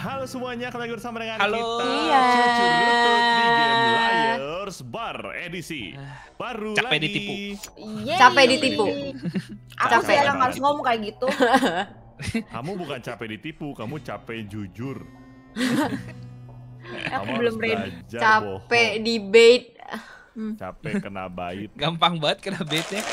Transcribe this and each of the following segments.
Halo semuanya, kembali bersama dengan Halo. kita iya. Cucu Lutut di Game Liars Bar edisi baru Capek lagi. ditipu. Yeay. Capek ditipu. Aku capek. sih yang harus ngomong kayak gitu. kamu bukan capek ditipu, kamu capek jujur. kamu Aku belum ready. Capek bohong. debate. Hmm. Capek kena bait. Gampang banget kena baitnya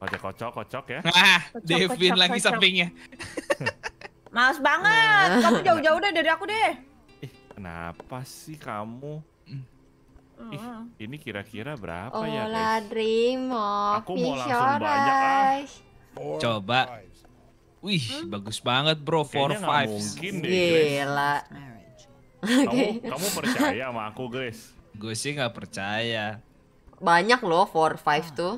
Kocok-kocok, ya. Ah, kocok, Devin kocok, lagi kocok. sampingnya. Males banget. Nah. Kamu jauh-jauh deh dari aku deh. Eh, kenapa sih kamu? Mm. Ih, ini kira-kira berapa Ola ya, guys? Drimo, aku mau langsung banyak ah. Coba. Wih, hmm? bagus banget bro, four fives, five. mungkin deh, Gila. Grace. Kamu, percaya sama aku, guys? Gue sih nggak percaya banyak loh four five ah, tuh.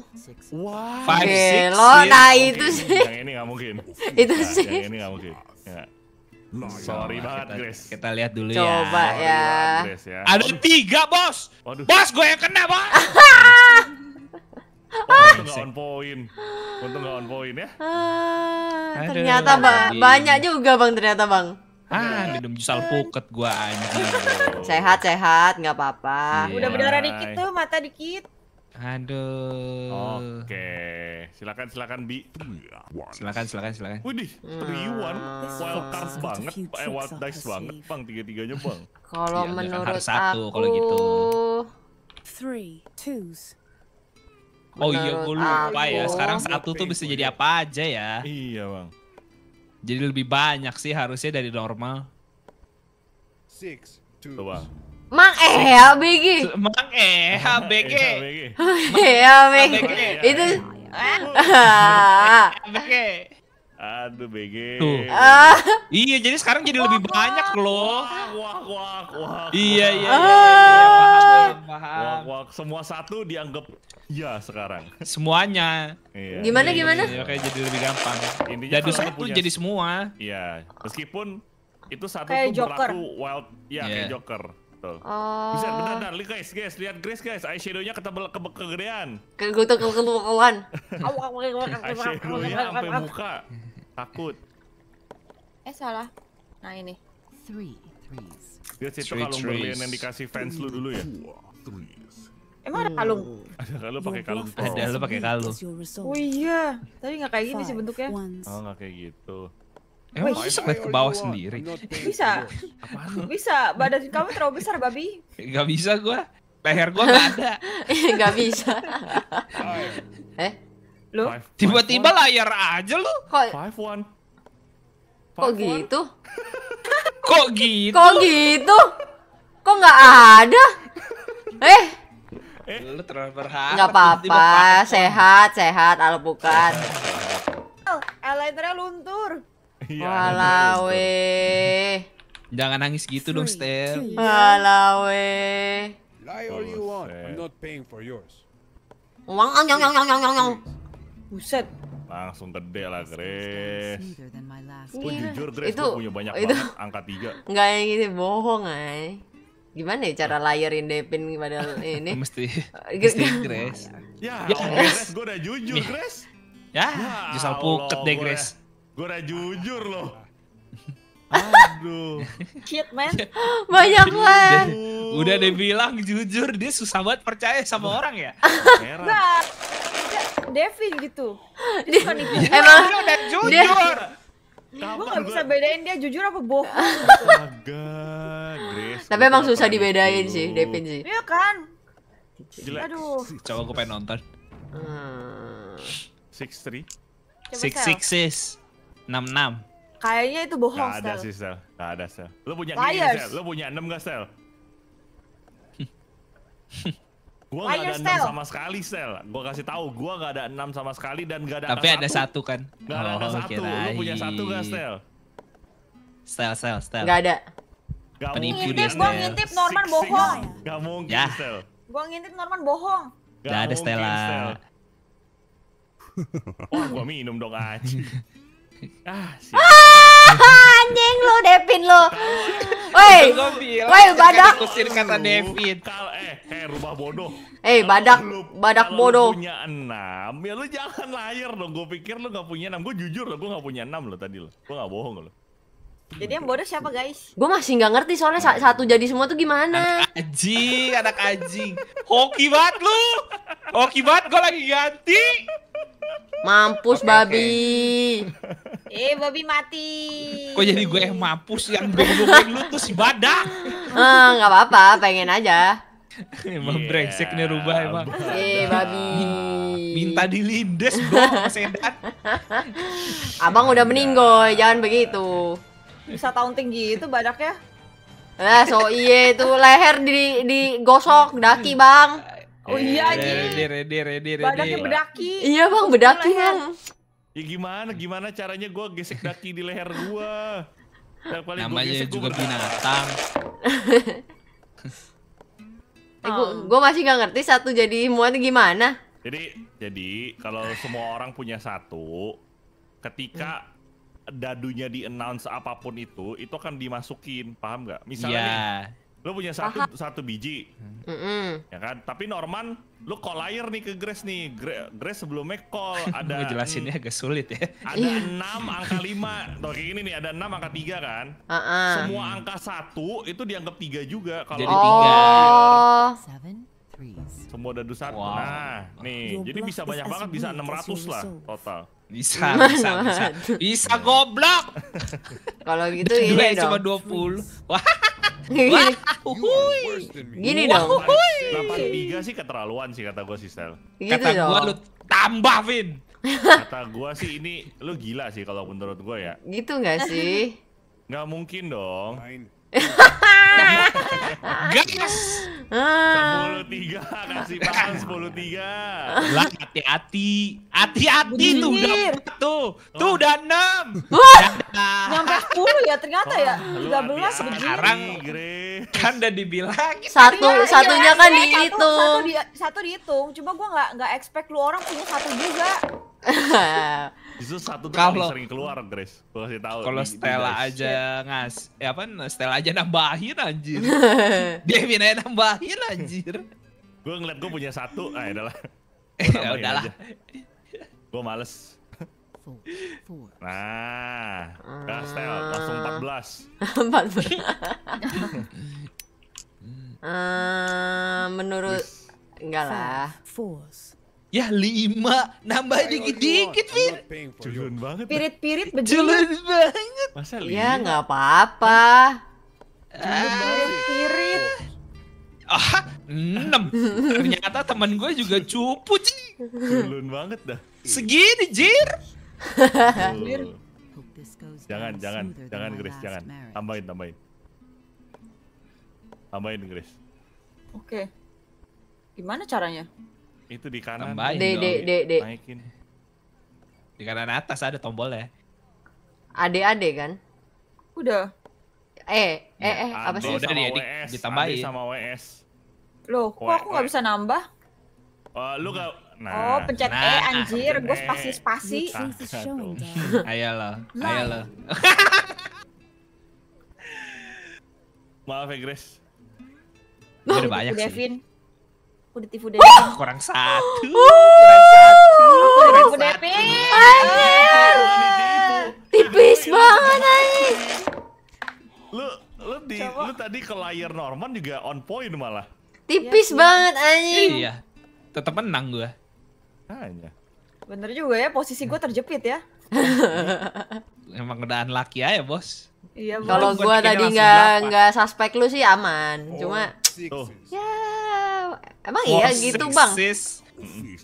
Wah. Wow. Five six. Lo nah ya. itu sih. Yang ini nggak mungkin. itu nah, sih. Yang ini nggak mungkin. Ya. Sorry Coba banget, kita, Kita lihat dulu Coba ya. Coba ya. ya. Ada tiga, bos. Waduh. Bos, gue yang kena, bos. oh, on point. Untung on point ya. Ah, ternyata bang, banyak juga bang ternyata bang. Ah, minum jus alpukat gua anjing. sehat, sehat, nggak apa-apa. Iya. Udah berdarah dikit tuh, mata dikit. Aduh. Oke, silakan silakan Bi. Silakan silakan silakan. Widih, 3 one wild cards banget, eh, wild dice banget, Bang, tiga-tiganya, Bang. Kalau ya, menurut kan satu aku kalau gitu. 3 twos. Oh iya, gue lupa ya. aku. ya. Sekarang satu tuh bisa jadi apa aja ya. Iya, Bang. Jadi lebih banyak sih harusnya dari normal. 6 2 Mang e, e, e, ya BG. Mang eh BG. Ya BG. Itu BG. Aduh BG. Ah. Iya, jadi sekarang jadi lebih banyak loh. Wah, wah, wah. Iya, iya, iya. iya, ah. iya wah, wah, semua satu dianggap ya sekarang. Semuanya. Iya. Gimana gimana? Ya, kayak jadi lebih gampang. jadi satu jadi semua. Iya, meskipun itu satu tuh berlaku wild ya kayak Joker Betul. Oh. Bisa, bentar, bentar. Lihat guys, guys, lihat Grace guys, eyeshadownya ketebel ke kegedean. Ke gue tuh ke keluan. Eyeshadownya sampai muka. Takut. Eh salah. Nah ini. Three threes. Dia situ kalung berlian yang dikasih fans lu dulu ya. Emang ada kalung? Ada kalung pakai kalung. Ada lu pakai kalung. Oh iya, tapi nggak kayak gini sih bentuknya. Oh nggak kayak gitu. Emang Wih, bisa ngeliat ke bawah sendiri? Bisa. Apaan? Bisa. Badan kamu terlalu besar, Babi. Gak bisa gua. Leher gua gak ada. gak bisa. eh? Lu? Tiba-tiba layar aja lu. Kok? Five one. Kok one? gitu? Kok gitu? Kok gitu? Kok gak ada? Eh? Lu terlalu berharap. Gak apa-apa. Sehat, sehat, bukan Oh, eyelinernya luntur. Iya, Walau eh. Jangan nangis gitu dong, Stel. Ya. Walawe. Eh. Lie all you want. I'm not paying for yours. Uang ang yang yang yang yang yang. Buset. Langsung gede lah, Grace. Gue jujur, Grace, itu, punya banyak itu, banget angka tiga. Enggak yang ini bohong, ay. Eh. Gimana ya cara layarin Devin pada ini? mesti, mesti gitu. Grace. Ya, ya Grace, gue udah jujur, Grace. Ya, justru ya puket deh, Grace. Gue udah jujur loh. Aduh. Shit man. Banyak banget. Udah dia bilang jujur, dia susah banget percaya sama orang ya. Heran. Nah, Devin gitu. Dia Emang dia udah jujur. Gue gak bisa bedain dia jujur apa bohong. Gitu. Tapi emang susah dibedain sih, Devin sih. Iya kan. Aduh. Coba gue pengen nonton. Hmm. Six three. Six sixes. 66. Kayaknya itu bohong, Gak ada sih, Sel. Gak ada, Sel. Lo punya enam gini, Sel. Lo punya 6 gak, Sel? gua nggak gak ada enam 6 sama sekali, Sel. Gua kasih tahu, gua gak ada 6 sama sekali dan gak ada Tapi ada satu kan? Gak ada, oh, satu. lo punya satu gak, Sel? Sel, Sel, Sel. Gak ada. Gak Penipu gua ngintip Norman bohong. Gak mungkin, ya. Gua ngintip Norman bohong. Gak, ada Stella. Wah, oh, gua minum dong, anjing. Ah, Ah, anjing lu Devin lu. Woi. Woi badak. Kusir kata Devin. eh, eh rumah bodoh. Eh hey, badak lu, badak bodoh. Lu punya 6, ya lu jangan layar dong. Gue pikir lu gak punya 6. Gue jujur lu gue gak punya 6 lo tadi lo. Gue gak bohong lo. Jadi yang bodoh siapa guys? Gue masih nggak ngerti soalnya satu jadi semua tuh gimana? Anak anjing, anak anjing. Hoki banget lu. Hoki banget gue lagi ganti. Mampus okay, babi. Okay. eh babi mati. Kok jadi gue yang mampus yang bengong lu tuh si badak. Eh, nggak hmm, apa-apa, pengen aja. emang yeah, brengsek nih rubah emang. Eh babi. Minta dilindes bro, sedan. Abang udah meninggoy, jangan begitu. Bisa tahun tinggi itu badaknya. Ya? Eh, so iya itu leher di di gosok daki, Bang. Oh eh, iya aja. Ready, ready, ready, ready. Badaknya bedaki. Iya bang, bedaki bang. Ya gimana, gimana caranya gue gesek daki di leher gue. Yang paling Namanya gua juga binatang. eh, gue gue masih nggak ngerti satu jadi muatnya gimana. Jadi jadi kalau semua orang punya satu, ketika dadunya di announce apapun itu, itu akan dimasukin, paham nggak? Misalnya yeah. nih, Lu punya satu satu biji. Mm -mm. Ya kan? Tapi Norman, lu call layer nih ke Grace nih. Grace sebelumnya call ada jelasinnya agak sulit ya. Ada iya. enam angka lima Tuh kayak gini nih, ada enam angka tiga kan? Uh -uh. Semua angka satu itu dianggap tiga juga kalau Jadi 3. Oh. Semua dua satu. Wow. Nah, nih. Your jadi bisa banyak banget, bisa enam ratus lah total. Bisa, bisa, bisa. Bisa goblok. Kalau gitu ini dong. cuma puluh Wah. Gini dong. tiga tiga sih keterlaluan sih kata gue sih Stel. Gitu kata gue lu tambah Vin. kata gue sih ini lu gila sih kalau menurut gue ya. Gitu nggak sih? Nggak mungkin dong. Gas. Sepuluh tiga kasih paham sepuluh tiga. Lah hati-hati, hati-hati tuh udah tuh, tuh oh. udah enam. nyampe sepuluh ya ternyata ya. Tiga belas begini. Sekarang kan udah dibilang satu iya, iya, satunya iya, kan dihitung. Satu, dihitung, cuma gue nggak nggak expect lu orang punya satu juga. Itu satu tuh kalau, sering keluar, Grace. Gue kasih tahu. Kalau Stella di aja ngas, ya apa? Stella aja nambahin anjir. Dia aja nambahin anjir. gue ngeliat gue punya satu, ah adalah. ya udahlah. Ya gue males. Nah, ah. Stella langsung 14. 14. uh, menurut enggak lah. Force. Ya lima, nambah dikit-dikit, Fit. Julun banget. Pirit-pirit begini. Julun banget. Masa ya, lima? Ya nggak apa-apa. Ah. Pirit-pirit. Ah, enam. Ternyata teman gue juga cupu, Ci. Julun banget dah. Segini, Jir. jangan, jangan, jangan, Chris, jangan. Tambahin, tambahin. Tambahin, Chris. Oke. Okay. Gimana caranya? Itu di kanan. Tambahin D, D, D, D. Naikin. Di kanan atas ada tombolnya. ade ade kan? Udah. Eh, ya, eh, eh, apa sih? Udah di, ditambahin. sama WS. Loh, kok aku nggak bisa nambah? Uh, lu gak... Oh, nah. Oh, pencet e, nah. E anjir, gue spasi-spasi. Nah, ayalah. ayolah. Maaf ya, Grace. Udah banyak sih. Udah tipu deh. Oh, kurang satu. Oh, kurang satu. Aku udah tipu satu Anjir. Tipis banget anjir. Lu lu di Coba. lu tadi ke layar Norman juga on point malah. Tipis ya, banget anjing. Iya. Tetap menang gua. Hanya. Bener juga ya, posisi gua terjepit ya. Emang udah laki ya Bos. Iya, Kalau gua tadi nggak nggak suspek lu sih aman. Oh, Cuma six. Oh. ya Emang iya gitu bang? Sis.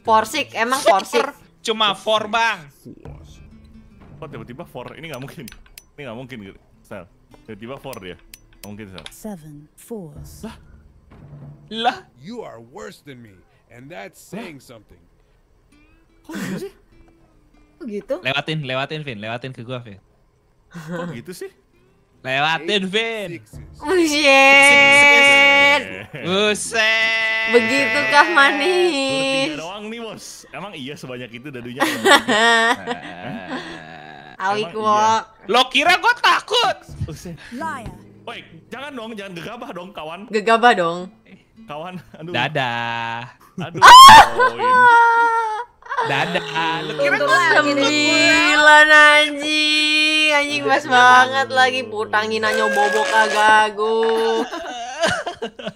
Porsik, emang porsik? Cuma for bang. Kok tiba-tiba for? Ini nggak mungkin. Ini nggak mungkin gitu. Sel. Tiba-tiba for dia. Nggak mungkin sel. Seven, four. Lah. Lah. You are worse than me, and that's saying something. Kok gitu sih? Kok gitu? Lewatin, lewatin Vin, lewatin ke gua Vin. Kok gitu sih? Lewatin Vin. Oh, Buset. Buset begitu kah manis? doang nih bos. Emang iya sebanyak itu dadunya? Awi wok. Iya? Lo kira gue takut? Woi, jangan dong, jangan gegabah dong kawan. Gegabah dong. Kawan, aduh. Dadah. Aduh. Ah! Dadah. Lo kira gue sembilan anjing. Anjing mas banget lagi putangin nanyo bobok agak gue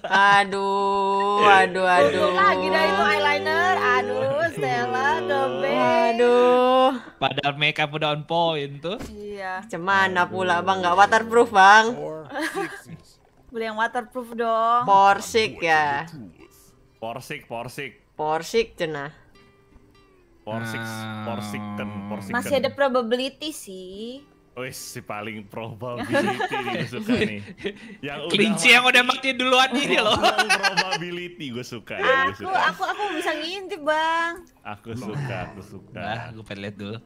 aduh, iya. aduh, aduh. Lagi dah itu eyeliner. Aduh, Stella the Aduh. Padahal makeup udah on point tuh. Iya. Cemana pula Bang nggak waterproof, Bang? Beli yang waterproof dong. Porsik ya. Porsik, porsik. Porsik cenah. Porsik, porsik ten, porsik. Masih ada probability sih. Wih, si paling probability gue suka nih. Yang Kelinci yang udah mati duluan ini loh. probability gue suka ya. Aku, suka. aku, aku bisa ngintip bang. Aku suka, aku suka. Nah, gue pengen lihat dulu.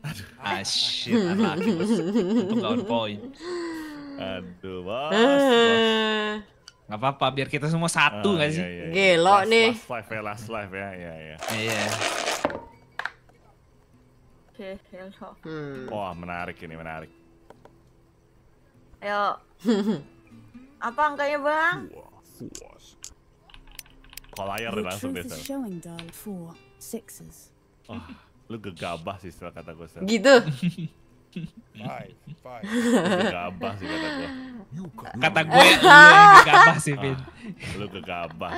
Aduh. Ah shit, anak aku untuk lawan poin. Aduh, bos, bos. Gak apa-apa, biar kita semua satu uh, gak iya, sih? Iya, iya. Gelo last, nih. Eh, last life ya, last ya, life ya, iya, iya. Iya. Oke, yang Hmm. Wah, menarik ini, menarik. Ayo. Apa angkanya, Bang? Kalau layar deh langsung deh. Oh, lu gegabah sih setelah kata gue. Gitu. Five, Gegabah sih kata gue. Kata gue, ya, lu gegabah sih, Vin. lu gegabah.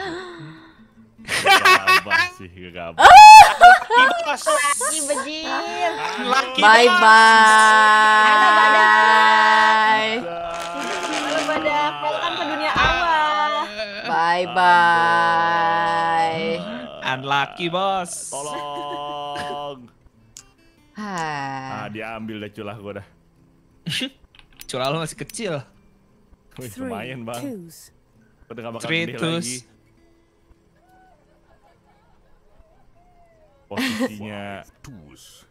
Gabah sih, Bye bye. Halo Halo ke dunia awal. Bye bye. Unlucky bos. Tolong. ah, dia ambil deh culah gue dah. culah lo masih kecil. Wih, lumayan bang. posisinya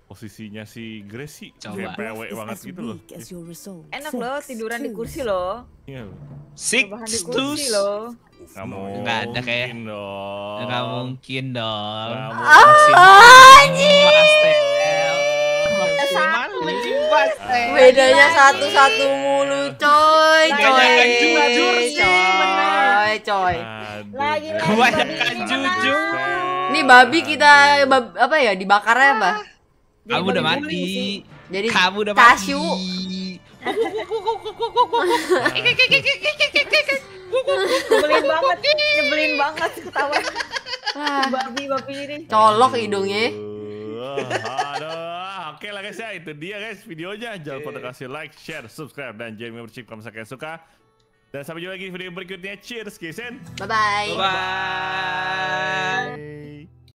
posisinya si gresi, sih banget gitu loh. Enak loh tiduran di kursi loh. Iya Six tus loh. nggak nggak ada kayak nggak mungkin dong. Ah, mungkin. Ah. Bedanya satu-satu mulu coy coy. Coy coy. Lagi-lagi. Kebanyakan jujur. Nih babi kita bab, apa ya dibakarnya apa? Ah. Kamu udah mati. Jadi kamu udah mati. Kasyu. Nyebelin banget, nyebelin banget ketawa. Ah. Babi babi ini. Colok hidungnya. Oke lah guys ya, itu dia guys videonya. Jangan lupa kasih like, share, subscribe, dan join membership kalau misalkan suka. Dan sampai jumpa lagi di video berikutnya. Cheers, Kisen. Bye-bye. Bye-bye.